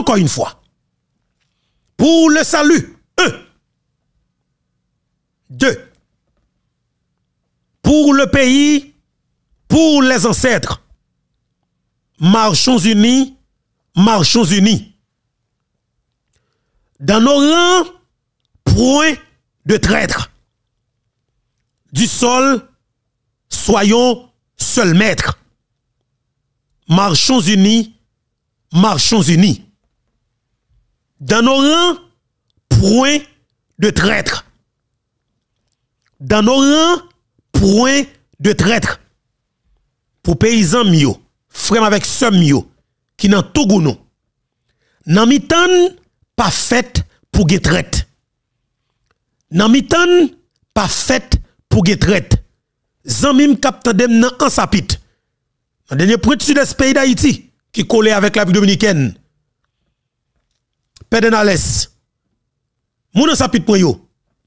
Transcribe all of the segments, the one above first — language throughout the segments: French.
encore une fois, pour le salut, un. Deux, pour le pays, pour les ancêtres. Marchons unis, marchons unis. Dans nos rangs, point de traître. Du sol, soyons seuls maîtres. Marchons unis, marchons unis. Dans nos rangs, point de traître. Dans nos rangs, point de traître. Pour paysans mio, frères avec ce mio, qui n'ont tout gounou. Nan mitan, pas fait pour get Dans Nan mitan, pas fait pour get traite. captadem dans nan ansapit. Dans dernier point sud-est pays d'Haïti, qui collait avec la République dominicaine, Pedenales. Moun sa pit yo.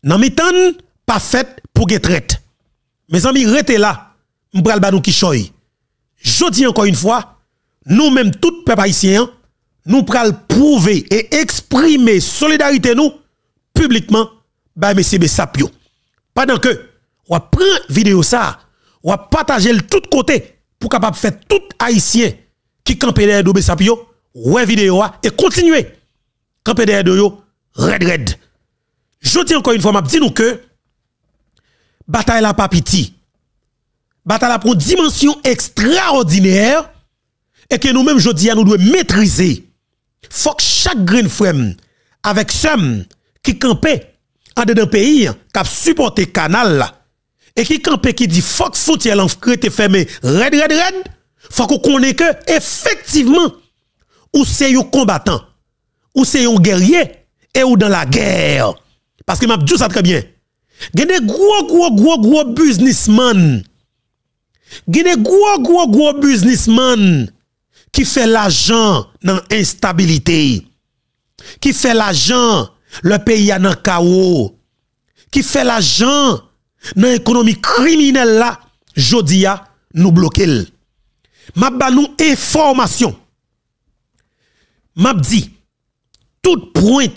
Nan mitan, pas fait pour get Mes amis, rete là. M'bral ba nou ki choy. Je encore une fois, nous même tout peuple haïtien, nous pral prouver et exprimer solidarité nous publiquement par M. Sapio. Pendant que, on prend vidéo ça, ou partage le tout côté pour capable faire tout haïtien qui campe derrière Dobe Sapio, ouais vidéo et continuer campé de yo, red red. Je dis encore une fois, m'a dit nous que bataille la pas petit. Bataille la une dimension extraordinaire et que nous-mêmes je dis nous devons maîtriser. Faut que chaque green frame avec somme qui campait en dedans pays qui a supporté canal là et qui campait qui dit fuck frontière en crête fermé red red red faut qu'on connaît que effectivement ou c'est un combattant Ou se yon gerye E ou dan la ger Paske mabdou sa trebyen Genè gwo gwo gwo gwo gwo Businessman Genè gwo gwo gwo gwo Businessman Ki fe la jan nan instabilite Ki fe la jan Le peya nan kawo Ki fe la jan Nan ekonomi kriminella Jodia nou blokil Mabda nou e formation Mabdi Mabdi tout point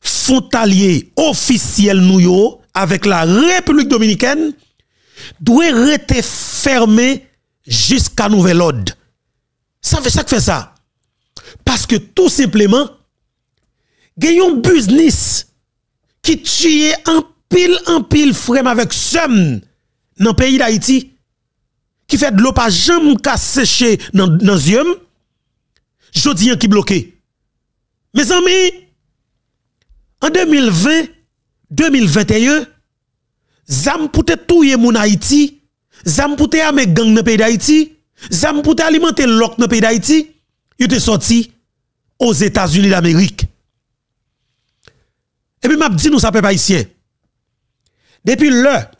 frontalier officiel nous avec la République dominicaine doit rester fermé jusqu'à nouvel ordre. Ça fait ça fait ça. Parce que tout simplement, un business qui tue en pile en pile frem avec somme dans le pays d'Haïti, qui fait de l'eau pas jamais sécher dans, les yeux, je dis qui bloqué. Mes amis, en 2020, 2021, zam pou tout yé moun Haïti, zam pou te ame gang le pays d'Haïti, zam pou alimenter l'ok nan pays d'Haïti, sorti aux États-Unis d'Amérique. Et puis m'a dit nous ça pas ici, Depuis là,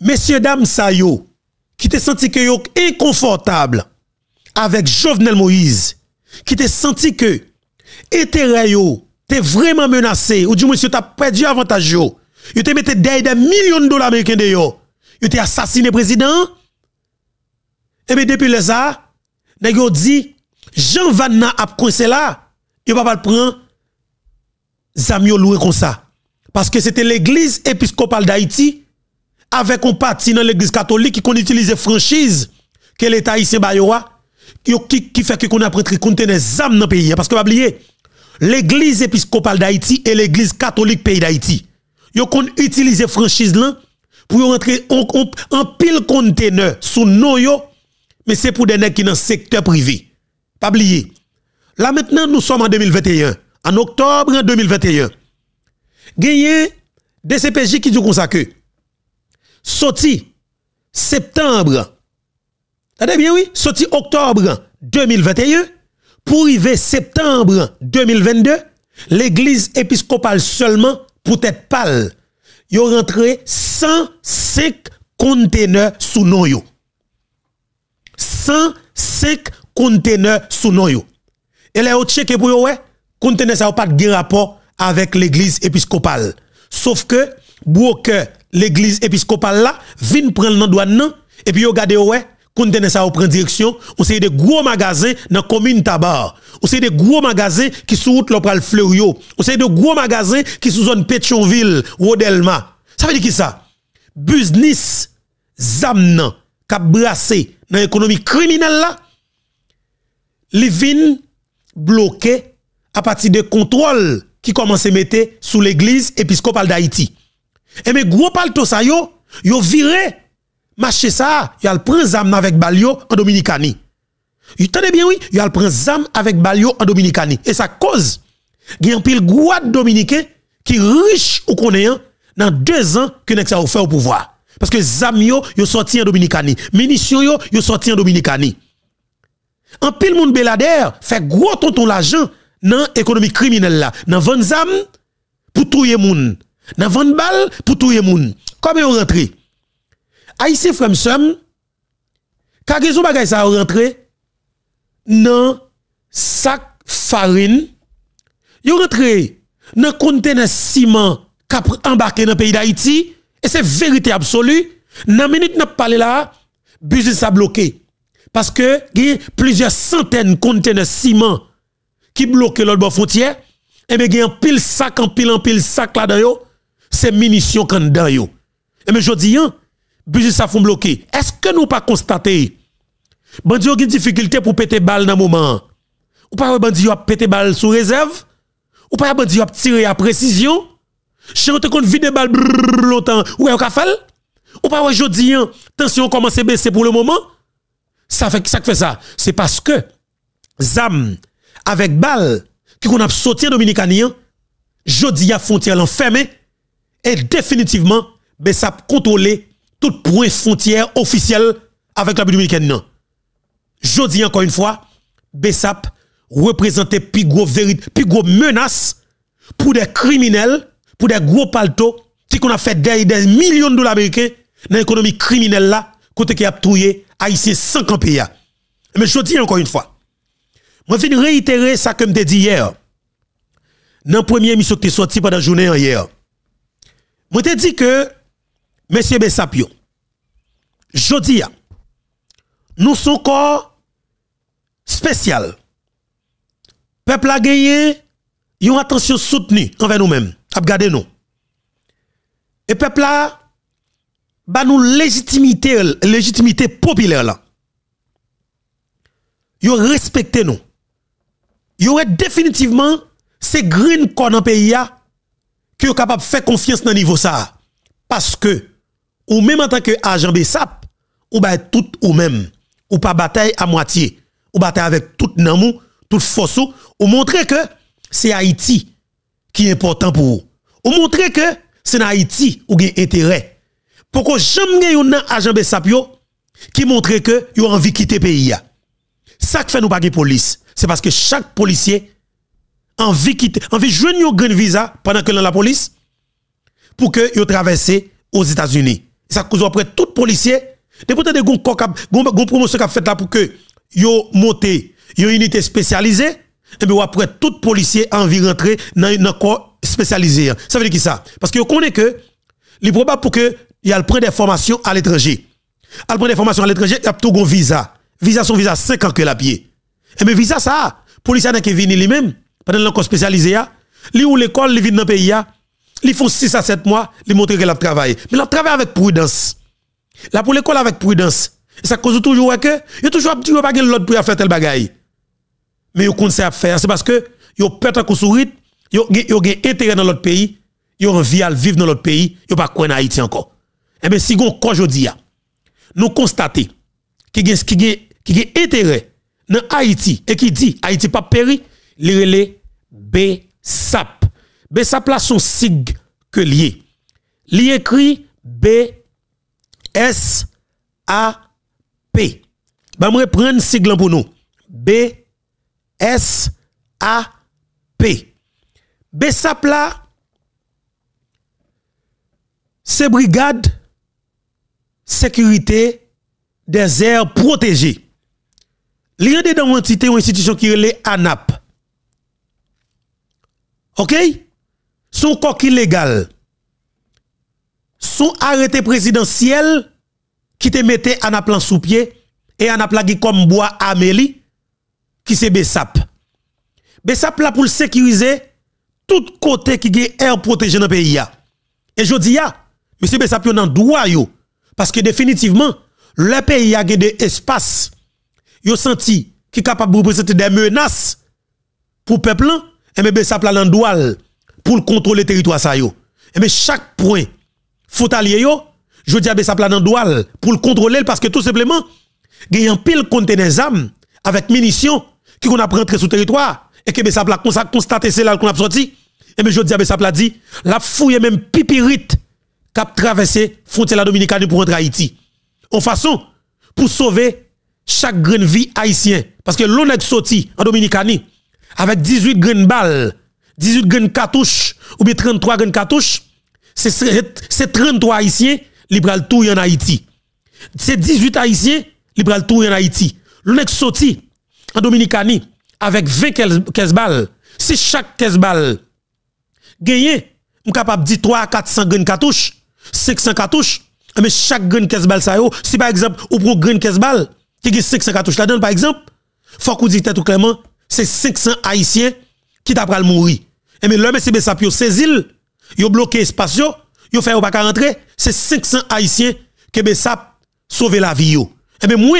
messieurs dames sa qui te senti que yo inconfortable avec Jovenel Moïse qui te senti que intérêt yo t'es vraiment menacé ou du moins tu as perdu avantage yo yo te mette des millions de dollars américains de yo yo te assassiné président et eh bien depuis le ça nèg yo dit Jean Vanna a coincé là va pas le prendre zamio loué comme ça parce que c'était l'église épiscopale d'Haïti avec un parti dans l'église catholique qui qu'on la franchise que l'état haïtien ba qui, qui fait que qu'on a prêté des dans le pays. Parce que, pas oublier, l'église épiscopale d'Haïti et l'église catholique pays d'Haïti, ils ont utilisé franchise pour rentrer en pile conteneur sous nos mais c'est pour des nègres qui dans le secteur privé. Pas oublier. Là maintenant, nous sommes en 2021. En octobre 2021. des DCPJ qui du comme ça Sorti septembre Tade bien oui, sorti octobre 2021 pour y arriver septembre 2022, l'église épiscopale seulement pour être pâle. a rentré 105 conteneurs sous nous. 105 conteneurs sous nous. Et là, vous checkez pour ouais? conteneurs ça n'a pas de rapport avec l'église épiscopale. Sauf que, pour que l'église épiscopale là, vient prendre le de non, et puis vous regardez, ouais, quand sa ça prendre direction, on sait des gros magasins dans la commune Tabar. On sait des gros magasins qui sous route l'opral Fleurio. On sait des gros magasins qui sous zone Pétionville, Delma. Ça veut dire qui ça Business zamnan cap brassé dans l'économie criminelle là. Livin bloqué à partir des contrôles qui commencent à mettre sous l'église épiscopale d'Haïti. Et eh mais gros palto ça yo, yo viré marché ça, il a le zam avec Balio en Dominicani. Tenez bien oui, il a le prince zam avec Balio en Dominicani. Et ça cause, il y a un pile de dominicain qui riche ou connaissant dans deux ans que nous avons fait au pouvoir. Parce que zam yo, yo sorti en Dominicani. Munitions yo, yo sorti en Dominicani. Un pile moun belader, fait gros ton l'argent dans l'économie criminelle là. Dans 20 zam pour tout moun. Dans 20 balles pour yé moun. Comment on rentre? Aïssi Fremsem, kagezon bagay sa à rentré dans Sac farine, yo rentré nan ciment ciment a embarqué dans le pays d'Haïti, et c'est vérité absolue. Dans la minute n'a parlé là, business a bloqué. Parce que il y a plusieurs centaines de conteneurs ciment qui bloquent l'autre bord frontière. Et bien, il y a un pile sac, un pile, un pile sac là-dedans. C'est munitions qu'on dedans. Et bien, je dis, hein, budget ça font bloquer. Est-ce que nous pas constaté bandi a une difficulté pour péter balle dans moment Ou pas bandi a péter balle sous réserve Ou pas bandi a tiré à précision Chante qu'on vide balle longtemps ou est cafal Ou pas aujourd'hui hein, tension commence à baisser pour le moment Ça fait ça fait ça, c'est parce que zam avec balle qui qu'on a sauté dominicanien hein, jodi a frontière l'enfermé et définitivement ben ça contrôler tout point frontière officielle avec la Dominicaine. Non. Je dis encore une fois, BESAP représente plus gros menace pour des criminels, pour des gros palto qui qu'on a fait des, millions de dollars américains dans l'économie criminelle là, côté qui a à ici sans pays. Mais je dis encore une fois, je viens réitérer ça que je dit hier. Dans la première émission que tu sorti pendant la journée hier. Je te dit que Monsieur Bessapio, Jodia, nous sommes corps spécial. Peuple a gagné, une attention soutenu envers nous-mêmes. nous. Et peuple a ba nous légitimité légitimité populaire là. Yo respecté nous. Yo définitivement c'est green corps dans pays que capable de faire confiance dans niveau ça parce que ou même en tant que agent BESAP, ou bah tout ou même, ou pas bataille à moitié, ou bataille avec tout namou, tout force ou, ou montrer que c'est Haïti qui est important pour vous. Ou montrer que c'est Haïti ou a intérêt. Pourquoi jamais yon nan agent BESAP qui montre que ont envie quitter le pays. Ça que fait nous pas police, c'est parce que chaque policier envie quitter, envie jouer yon green visa pendant que dans la police pour que yon traverse aux États-Unis ça cause après tout policier, de pourtant des gon gon promotion qu'a fait là pour que yo monter, yo unité spécialisée et bien après tout policier envie rentrer dans un corps spécialisé. Hein. Ça veut dire qui ça Parce que on connaît que les probable pour que il prend des formations à l'étranger. Il prend des formations à l'étranger, il a tout un visa. Visa son visa 5 ans que la pied. Et ben visa ça, policier qui vient lui-même pendant le corps spécialisé, hein. lui ou l'école, ils vient dans le pays hein. Ils font 6 à 7 mois, ils montrer qu'ils a travaillé. Mais ils travaillé avec prudence. Là pour l'école avec prudence. Et ça cause toujours que, il toujours dit de l'autre pour faire tel bagaille. Mais ils conseil à faire, c'est parce que ils peur à sourire, ils ont intérêt dans l'autre pays, ils ont envie de vivre dans l'autre pays, ils pas quoi en Haïti encore. Eh bien, si vous on aujourd'hui, nous constatons qu'il y a intérêt dans Haïti et qui dit Haïti pas péri, les relais BSAP. B ben, sa son sig que lié. Li écrit B S A P. Ben me prendre sigle pour nous. B S A P. B ben, sa c'est brigade sécurité des Airs Protégés. Li dans une entité ou institution qui est ANAP. OK? son coq illégal, son arrêté présidentiel qui te mettait en applan sous pied et en qui comme bois Amélie qui s'est BESAP. BESAP là pour sécuriser tout côté qui est air protégé dans le pays. Et je dis, BESAP, Bessap yon droit yo. Parce que définitivement, le pays a des espaces. Yo senti qui capable de représenter des menaces pour le peuple. Et hein? eh bien Bessap là dans pour contrôler le territoire ça yo. Et eh mais ben, chaque point faut allier yo, je dis à ah ben, ça doual pour le contrôler parce que tout simplement Il y a un pile conteneur d'armes. avec munitions qui qu'on a rentré sur territoire et que ben, ça a constater c'est là qu'on a sorti. Et eh mais je dis à ah ça dit la fouille même pipirite Qui a traversé frontière la dominicaine pour entrer Haïti. En façon pour sauver chaque grain de vie haïtien parce que l'on est sorti en Dominicanie avec 18 grains de balles 18 gènes cartouches ou bien 33 gun cartouches, c'est 33 Haïtiens ils prennent tout en Haïti. C'est 18 Haïtiens ils prennent tout en Haïti. L'on est sorti en Dominicanie avec 20 15 balles. Si chaque 15 balles gagné, suis capable de dire 3 400 gun cartouches, 500 cartouches, ah, mais chaque grain 15 balles ça yo, si par exemple ou prend gun 15 balles, qui gagne 500 cartouches là donne par exemple, faut qu'on dit tout clairement, c'est 500 haïtiens qui à mourir. Eh et mais l'homme MCB ces îles, saisi, yo bloqué l'espace, yo, yo fait pas rentrer, c'est 500 haïtiens que ont sauvé la vie yo. Et eh mais moi,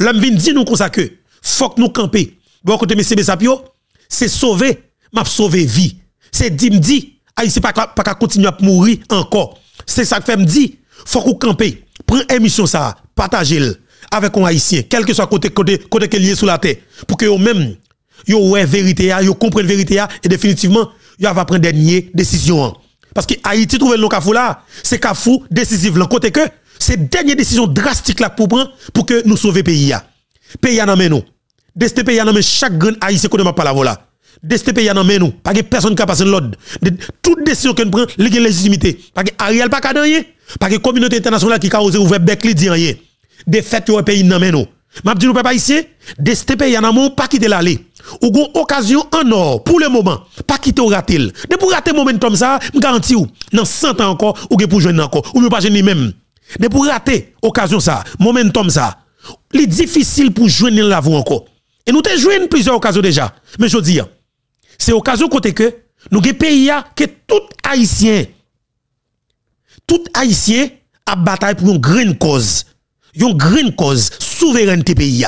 l'homme vient dire nous comme que faut que nous camper. Bon côté MCB c'est sauver, m'a sauver vie. C'est dim haïtiens ne pas pas continuer à mourir encore. C'est ça que fait me dit, faut qu'on camper. Prends émission ça, partagez-le avec un haïtien, quel que soit côté côté côté qu'il ait sous la terre pour que vous même yo ouais vérité yo la vérité et définitivement yo va prendre dernière décision parce que Haïti trouve le kafou là c'est kafou décisif là côté que c'est dernière décision drastique là pour prendre pour que nous sauver pays a. pays nan men nous deste pays nan men chaque grand haïtien qu'on m'a pas la voilà deste pays nan men nous pas que personne les passe l'ordre toute décision nous prenons les légitimité parce que Ariel pas ka rien pas que communauté internationale qui osé ouvert bec li dit rien défaite yo pays nan men nous m'a dit nous pas ici deste pays nan mon pas quitter l'aller ou gon occasion en or pour le moment pas quitter ou rater de pour rater moment comme ça me garantis ou dans 100 ans encore ou gen pour jouer encore ou pas ni même de pour rater occasion ça momentum ça li difficile pour joindre l'avant encore et nous avons joué plusieurs occasions déjà mais je dis c'est occasion côté que nous gen pays que tout haïtien tout haïtien a bataille pour une grande cause une grande cause souveraineté pays